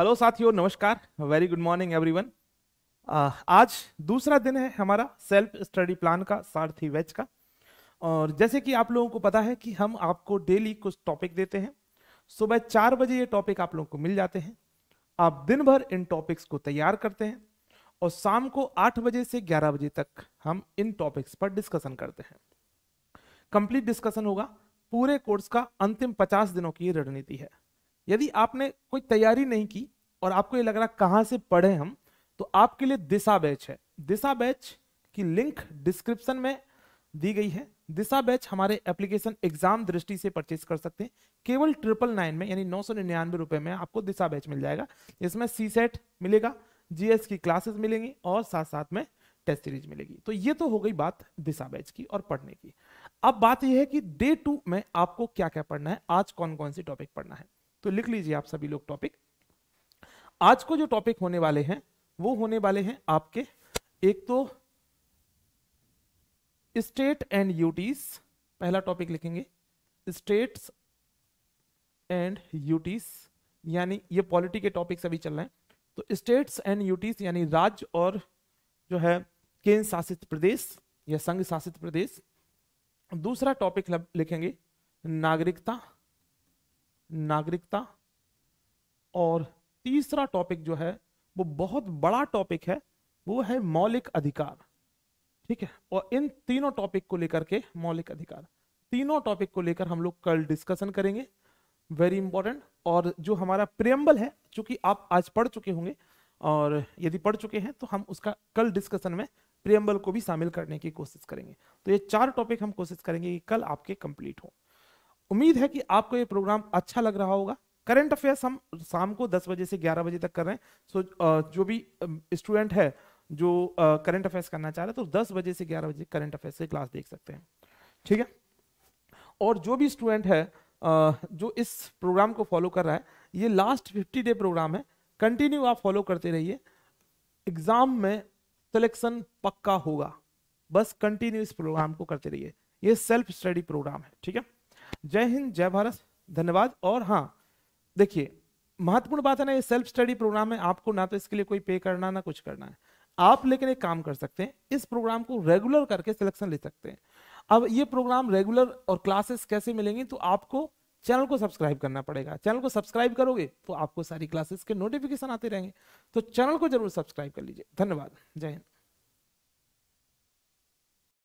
hello साथियों नमस्कार very good morning everyone आज दूसरा दिन है हमारा सेल्फ स्टडी प्लान का सारथी वेज का और जैसे कि आप लोगों को पता है कि हम आपको डेली कुछ टॉपिक देते हैं सुबह चार बजे ये टॉपिक आप लोगों को मिल जाते हैं आप दिन भर इन टॉपिक्स को तैयार करते हैं और शाम को आठ बजे से ग्यारह बजे तक हम इन टॉपिक्स पर डिस्कशन करते हैं कंप्लीट डिस्कशन होगा पूरे कोर्स का अंतिम पचास दिनों की रणनीति है यदि आपने कोई तैयारी नहीं की और आपको ये लग रहा कहाँ से पढ़े हम तो आपके लिए दिशा बैच है दिशा बैच की लिंक डिस्क्रिप्शन में दी गई है दिशा बैच हमारे एप्लीकेशन एग्जाम दृष्टि से परचेज कर सकते हैं केवल ट्रिपल नाइन में यानी नौ सौ निन्यानवे रुपए में आपको दिशा बैच मिल जाएगा इसमें सी सेट मिलेगा जीएस की क्लासेस मिलेंगी और साथ साथ में टेस्ट सीरीज मिलेगी तो ये तो हो गई बात दिशा बैच की और पढ़ने की अब बात यह है कि डे टू में आपको क्या क्या पढ़ना है आज कौन कौन से टॉपिक पढ़ना है तो लिख लीजिए आप सभी लोग टॉपिक आज को जो टॉपिक होने वाले हैं वो होने वाले हैं आपके एक तो स्टेट एंड यूटीज पहला टॉपिक लिखेंगे स्टेट्स एंड यूटीज यानी ये पॉलिटी के टॉपिक सभी चल रहे हैं तो स्टेट्स एंड यूटीज यानी राज्य और जो है केंद्र शासित प्रदेश या संघ शासित प्रदेश दूसरा टॉपिक लिखेंगे नागरिकता नागरिकता और तीसरा टॉपिक जो है वो बहुत बड़ा टॉपिक है वो है मौलिक अधिकार ठीक है और इन तीनों टॉपिक को लेकर के मौलिक अधिकार तीनों टॉपिक को लेकर हम लोग कल डिस्कशन करेंगे वेरी इंपॉर्टेंट और जो हमारा प्रियम्बल है चूंकि आप आज पढ़ चुके होंगे और यदि पढ़ चुके हैं तो हम उसका कल डिस्कशन में प्रियम्बल को भी शामिल करने की कोशिश करेंगे तो ये चार टॉपिक हम कोशिश करेंगे कि कल आपके कंप्लीट हों उम्मीद है कि आपको ये प्रोग्राम अच्छा लग रहा होगा करंट अफेयर्स हम शाम को 10 बजे से 11 बजे तक कर रहे हैं सो so, जो भी स्टूडेंट है जो करंट अफेयर्स करना चाह रहे हैं तो 10 बजे से 11 बजे करंट अफेयर्स से क्लास देख सकते हैं ठीक है और जो भी स्टूडेंट है जो इस प्रोग्राम को फॉलो कर रहा है ये लास्ट फिफ्टी डे प्रोग्राम है कंटिन्यू आप फॉलो करते रहिए एग्जाम में सिलेक्शन पक्का होगा बस कंटिन्यू इस प्रोग्राम को करते रहिए ये सेल्फ स्टडी प्रोग्राम है ठीक है जय हिंद जय भारत धन्यवाद और हाँ देखिए महत्वपूर्ण बात है ना ये सेल्फ स्टडी प्रोग्राम है आपको ना तो इसके लिए कोई पे करना ना कुछ करना है आप लेकिन एक काम कर सकते हैं इस प्रोग्राम को रेगुलर करके सिलेक्शन ले सकते हैं अब ये प्रोग्राम रेगुलर और क्लासेस कैसे मिलेंगी तो आपको चैनल को सब्सक्राइब करना पड़ेगा चैनल को सब्सक्राइब करोगे तो आपको सारी क्लासेस के नोटिफिकेशन आते रहेंगे तो चैनल को जरूर सब्सक्राइब कर लीजिए धन्यवाद जय हिंद